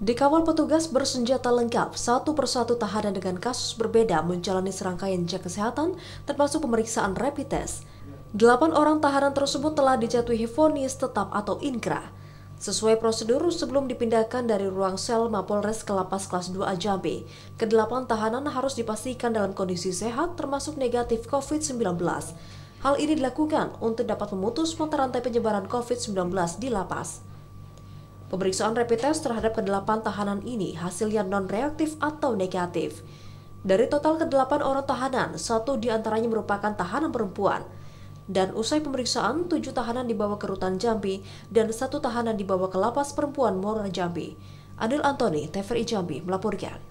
Dikawal petugas bersenjata lengkap, satu persatu tahanan dengan kasus berbeda menjalani serangkaian cek kesehatan termasuk pemeriksaan rapid test. Delapan orang tahanan tersebut telah dijatuhi vonis tetap atau inkrah. Sesuai prosedur, sebelum dipindahkan dari ruang sel Mapolres ke lapas kelas 2A Jambi, kedelapan tahanan harus dipastikan dalam kondisi sehat termasuk negatif COVID-19. Hal ini dilakukan untuk dapat memutus mata rantai penyebaran COVID-19 di lapas. Pemeriksaan rapid test terhadap kedelapan tahanan ini hasilnya non-reaktif atau negatif. Dari total kedelapan orang tahanan, satu diantaranya merupakan tahanan perempuan. Dan usai pemeriksaan, tujuh tahanan dibawa ke rutan Jambi dan satu tahanan dibawa ke lapas perempuan Mora Jambi. Adil Antoni, TVRI Jambi, melaporkan.